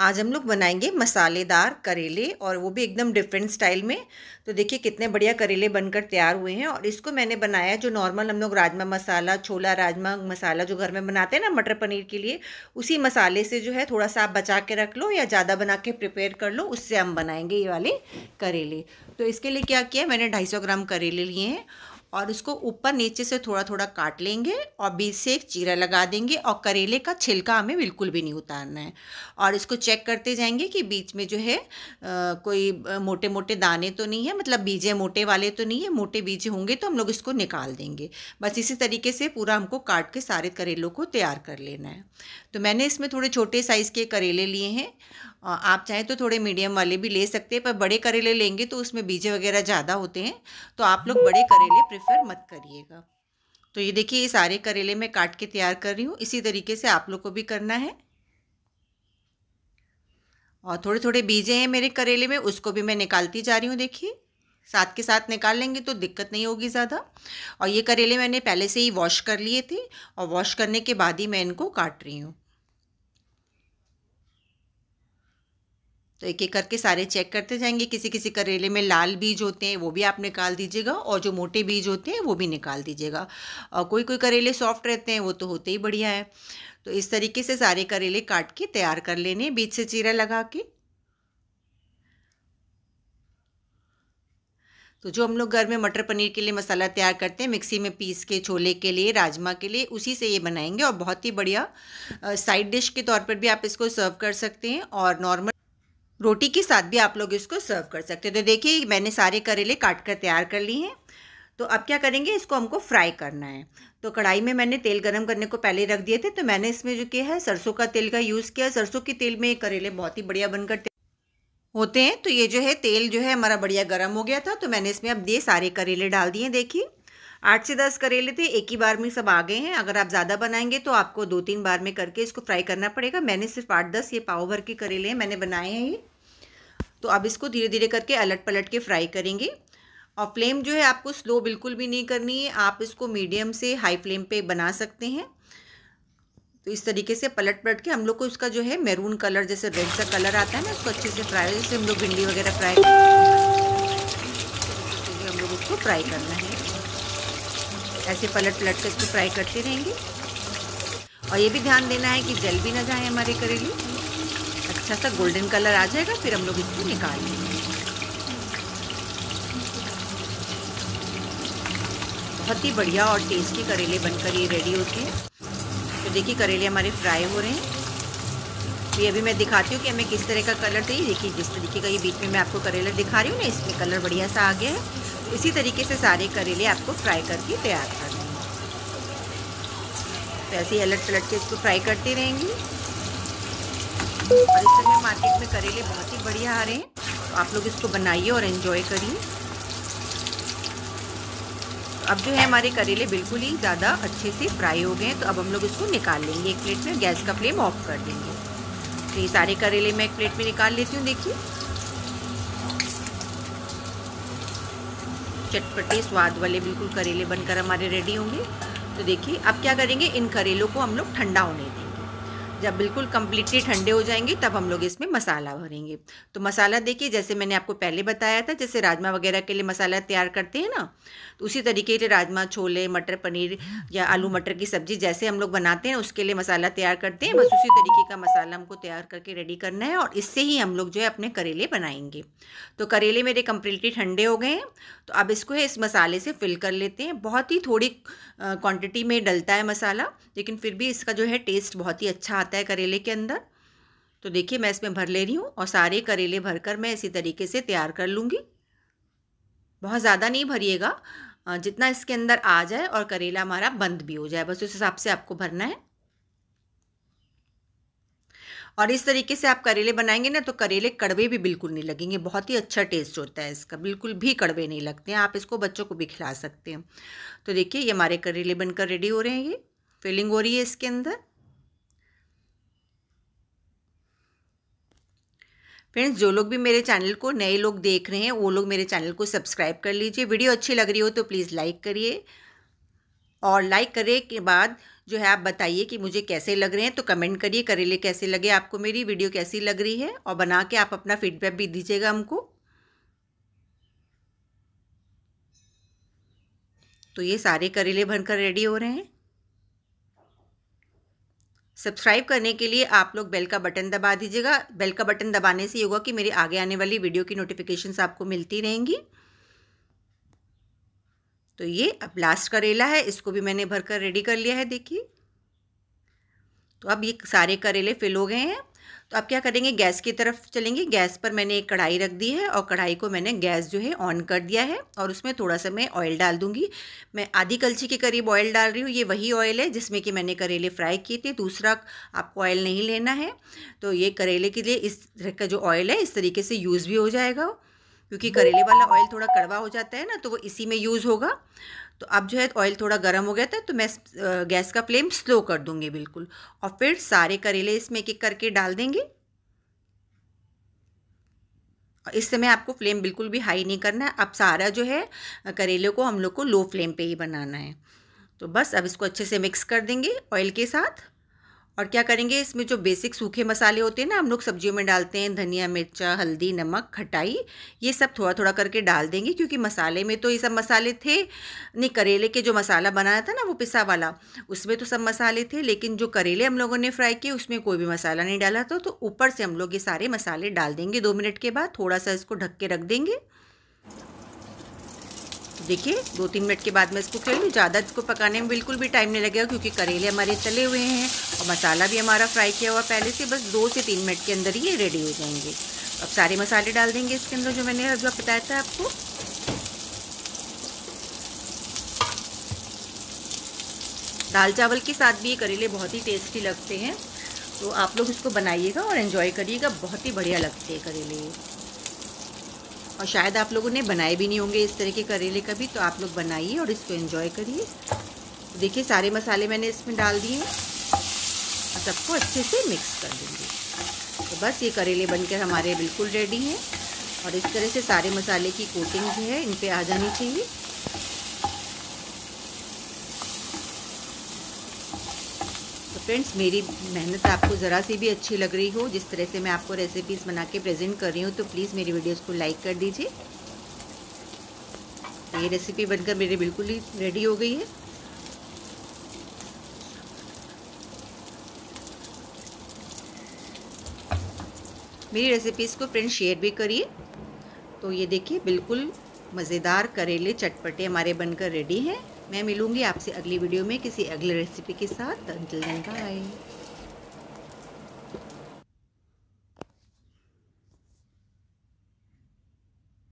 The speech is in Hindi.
आज हम लोग बनाएंगे मसालेदार करेले और वो भी एकदम डिफरेंट स्टाइल में तो देखिए कितने बढ़िया करेले बनकर तैयार हुए हैं और इसको मैंने बनाया जो नॉर्मल हम लोग राजमा मसाला छोला राजमा मसाला जो घर में बनाते हैं ना मटर पनीर के लिए उसी मसाले से जो है थोड़ा सा आप बचा के रख लो या ज़्यादा बना के प्रिपेयर कर लो उससे हम बनाएंगे ये वाले करेले तो इसके लिए क्या किया मैंने ढाई ग्राम करेले लिए हैं और उसको ऊपर नीचे से थोड़ा थोड़ा काट लेंगे और बीच से एक चीरा लगा देंगे और करेले का छिलका हमें बिल्कुल भी नहीं उतारना है और इसको चेक करते जाएंगे कि बीच में जो है आ, कोई मोटे मोटे दाने तो नहीं है मतलब बीजे मोटे वाले तो नहीं है मोटे बीजे होंगे तो हम लोग इसको निकाल देंगे बस इसी तरीके से पूरा हमको काट के सारे करेलों को तैयार कर लेना है तो मैंने इसमें थोड़े छोटे साइज़ के करेले लिए हैं आप चाहें तो थोड़े मीडियम वाले भी ले सकते हैं पर बड़े करेले लेंगे तो उसमें बीजे वगैरह ज़्यादा होते हैं तो आप लोग बड़े करेले प्रेफर मत करिएगा तो ये देखिए ये सारे करेले मैं काट के तैयार कर रही हूँ इसी तरीके से आप लोग को भी करना है और थोड़े थोड़े बीजे हैं मेरे करेले में उसको भी मैं निकालती जा रही हूँ देखिए साथ के साथ निकाल लेंगे तो दिक्कत नहीं होगी ज़्यादा और ये करेले मैंने पहले से ही वॉश कर लिए थे और वॉश करने के बाद ही मैं इनको काट रही हूँ तो एक एक करके सारे चेक करते जाएंगे किसी किसी करेले में लाल बीज होते हैं वो भी आप निकाल दीजिएगा और जो मोटे बीज होते हैं वो भी निकाल दीजिएगा और कोई कोई करेले सॉफ्ट रहते हैं वो तो होते ही बढ़िया है तो इस तरीके से सारे करेले काट के तैयार कर लेने बीज से चीरा लगा के तो जो हम लोग घर में मटर पनीर के लिए मसाला तैयार करते हैं मिक्सी में पीस के छोले के लिए राजमा के लिए उसी से ये बनाएंगे और बहुत ही बढ़िया साइड डिश के तौर पर भी आप इसको सर्व कर सकते हैं और नॉर्मल रोटी के साथ भी आप लोग इसको सर्व कर सकते हैं तो देखिए मैंने सारे करेले काट कर तैयार कर लिए हैं तो अब क्या करेंगे इसको हमको फ्राई करना है तो कढ़ाई में मैंने तेल गरम करने को पहले रख दिए थे तो मैंने इसमें जो किया है सरसों का तेल का यूज़ किया सरसों के तेल में करेले बहुत ही बढ़िया बनकर होते हैं तो ये जो है तेल जो है हमारा बढ़िया गर्म हो गया था तो मैंने इसमें अब ये सारे करेले डाल दिए देखिए आठ से दस करेले थे एक ही बार में सब आ गए हैं अगर आप ज़्यादा बनाएंगे तो आपको दो तीन बार में करके इसको फ्राई करना पड़ेगा मैंने सिर्फ आठ दस ये पाव भर के करेले हैं मैंने बनाए हैं ये तो अब इसको धीरे धीरे करके अलट पलट के फ्राई करेंगे और फ्लेम जो है आपको स्लो बिल्कुल भी नहीं करनी है आप इसको मीडियम से हाई फ्लेम पे बना सकते हैं तो इस तरीके से पलट पलट के हम लोग को इसका जो है मैरून कलर जैसे रेड सा कलर आता है ना उसको अच्छे से फ्राई जैसे हम लोग भिंडी वगैरह फ्राई करते हैं हम लोग उसको फ्राई करना है ऐसे पलट पलट कर इसको फ्राई करते रहेंगे और ये भी ध्यान देना है कि जल भी ना जाए हमारे करेली अच्छा सा गोल्डन कलर आ जाएगा फिर हम लोग इसको निकाल लेंगे बहुत ही बढ़िया और टेस्टी करेले बनकर ये रेडी होते हैं तो देखिए करेले हमारे फ्राई हो रहे हैं तो ये अभी मैं दिखाती हूँ कि हमें किस तरह का कलर चाहिए देखिए जिस तरीके का ये बीच में मैं आपको करेला दिखा रही हूँ ना इसमें कलर बढ़िया सा आ गया है इसी तरीके से सारे करेले आपको फ्राई करके तैयार कर देंगे तो ऐसे ही अलट पलट के इसको फ्राई करते रहेंगे और इस समय मार्केट में करेले बहुत ही बढ़िया आ रहे हैं तो आप लोग इसको बनाइए और इन्जॉय करिए अब जो है हमारे करेले बिल्कुल ही ज़्यादा अच्छे से फ्राई हो गए हैं तो अब हम लोग इसको निकाल लेंगे एक प्लेट में गैस का फ्लेम ऑफ कर देंगे तो ये सारे करेले मैं एक प्लेट में निकाल लेती हूँ देखिए चटपटे स्वाद वाले बिल्कुल करेले बनकर हमारे रेडी होंगे तो देखिए अब क्या करेंगे इन करेलों को हम लोग ठंडा होने दें जब बिल्कुल कम्प्लीटली ठंडे हो जाएंगे तब हम लोग इसमें मसाला भरेंगे तो मसाला देखिए जैसे मैंने आपको पहले बताया था जैसे राजमा वगैरह के लिए मसाला तैयार करते हैं ना तो उसी तरीके से राजमा छोले मटर पनीर या आलू मटर की सब्ज़ी जैसे हम लोग बनाते हैं उसके लिए मसाला तैयार करते हैं बस उसी तरीके का मसाला हमको तैयार करके रेडी करना है और इससे ही हम लोग जो है अपने करेले बनाएंगे तो करेले मेरे कम्प्लीटली ठंडे हो गए हैं तो अब इसको इस मसाले से फिल कर लेते हैं बहुत ही थोड़ी क्वान्टिटी में डलता है मसाला लेकिन फिर भी इसका जो है टेस्ट बहुत ही अच्छा आता है करेले के अंदर तो देखिए मैं इसमें भर ले रही हूँ और सारे करेले भरकर मैं इसी तरीके से तैयार कर लूँगी बहुत ज़्यादा नहीं भरिएगा जितना इसके अंदर आ जाए और करेला हमारा बंद भी हो जाए बस उस हिसाब से आपको भरना है और इस तरीके से आप करेले बनाएंगे ना तो करेले कड़वे भी बिल्कुल नहीं लगेंगे बहुत ही अच्छा टेस्ट होता है इसका बिल्कुल भी कड़वे नहीं लगते हैं आप इसको बच्चों को भी खिला सकते हैं तो देखिए ये हमारे करेले बनकर रेडी हो रहे हैं ये फिलिंग हो रही है इसके अंदर फ्रेंड्स जो लोग भी मेरे चैनल को नए लोग देख रहे हैं वो लोग मेरे चैनल को सब्सक्राइब कर लीजिए वीडियो अच्छी लग रही हो तो प्लीज़ लाइक करिए और लाइक करे के बाद जो है आप बताइए कि मुझे कैसे लग रहे हैं तो कमेंट करिए करेले कैसे लगे आपको मेरी वीडियो कैसी लग रही है और बना के आप अपना फीडबैक भी दीजिएगा हमको तो ये सारे करेले बनकर रेडी हो रहे हैं सब्सक्राइब करने के लिए आप लोग बेल का बटन दबा दीजिएगा बेल का बटन दबाने से ये होगा कि मेरी आगे आने वाली वीडियो की नोटिफिकेशंस आपको मिलती रहेंगी तो ये अब लास्ट करेला है इसको भी मैंने भरकर रेडी कर लिया है देखिए तो अब ये सारे करेले फिल हो गए हैं तो आप क्या करेंगे गैस की तरफ चलेंगे गैस पर मैंने एक कढ़ाई रख दी है और कढ़ाई को मैंने गैस जो है ऑन कर दिया है और उसमें थोड़ा सा मैं ऑयल डाल दूंगी मैं आधी कलछी के करीब ऑयल डाल रही हूँ ये वही ऑयल है जिसमें कि मैंने करेले फ्राई किए थे दूसरा आपको ऑयल नहीं लेना है तो ये करेले के लिए इस का जो ऑयल है इस तरीके से यूज़ भी हो जाएगा क्योंकि करेले वाला ऑयल थोड़ा कड़वा हो जाता है ना तो वो इसी में यूज़ होगा तो अब जो है ऑयल थोड़ा गर्म हो गया था तो मैं गैस का फ्लेम स्लो कर दूंगी बिल्कुल और फिर सारे करेले इसमें एक एक करके डाल देंगे और इस समय आपको फ्लेम बिल्कुल भी हाई नहीं करना है अब सारा जो है करेले को हम लोग को लो फ्लेम पे ही बनाना है तो बस अब इसको अच्छे से मिक्स कर देंगे ऑयल के साथ और क्या करेंगे इसमें जो बेसिक सूखे मसाले होते हैं ना हम लोग सब्जियों में डालते हैं धनिया मिर्चा हल्दी नमक खटाई ये सब थोड़ा थोड़ा करके डाल देंगे क्योंकि मसाले में तो ये सब मसाले थे नहीं करेले के जो मसाला बनाया था ना वो पिसा वाला उसमें तो सब मसाले थे लेकिन जो करेले हम लोगों ने फ्राई किए उसमें कोई भी मसाला नहीं डाला था तो ऊपर से हम लोग ये सारे मसाले डाल देंगे दो मिनट के बाद थोड़ा सा इसको ढक के रख देंगे देखिए दो तीन मिनट के बाद मैं इसको कर लूँ ज़्यादा इसको पकाने में बिल्कुल भी टाइम नहीं लगेगा क्योंकि करेले हमारे तले हुए हैं और मसाला भी हमारा फ्राई किया हुआ पहले से बस दो से तीन मिनट के अंदर ही ये रेडी हो जाएंगे अब सारे मसाले डाल देंगे इसके अंदर जो मैंने अभी बताया था आपको दाल चावल के साथ भी ये करेले बहुत ही टेस्टी लगते हैं तो आप लोग इसको बनाइएगा और एंजॉय करिएगा बहुत ही बढ़िया लगते हैं करेले और शायद आप लोगों ने बनाए भी नहीं होंगे इस तरह के करेले कभी तो आप लोग बनाइए और इसको एंजॉय करिए देखिए सारे मसाले मैंने इसमें डाल दिए और सबको अच्छे से मिक्स कर दूँगी तो बस ये करेले बनकर हमारे बिल्कुल रेडी हैं और इस तरह से सारे मसाले की कोटिंग जो है इन पर आ जानी चाहिए फ्रेंड्स मेरी मेहनत आपको ज़रा सी भी अच्छी लग रही हो जिस तरह से मैं आपको रेसिपीज़ बना के प्रेजेंट कर रही हूँ तो प्लीज़ मेरी वीडियोस को लाइक कर दीजिए ये रेसिपी बनकर मेरी बिल्कुल ही रेडी हो गई है मेरी रेसिपीज़ को फ्रेंड्स शेयर भी करिए तो ये देखिए बिल्कुल मज़ेदार करेले चटपटे हमारे बनकर रेडी हैं मैं मिलूँगी आपसे अगली वीडियो में किसी अगले रेसिपी के साथ बाय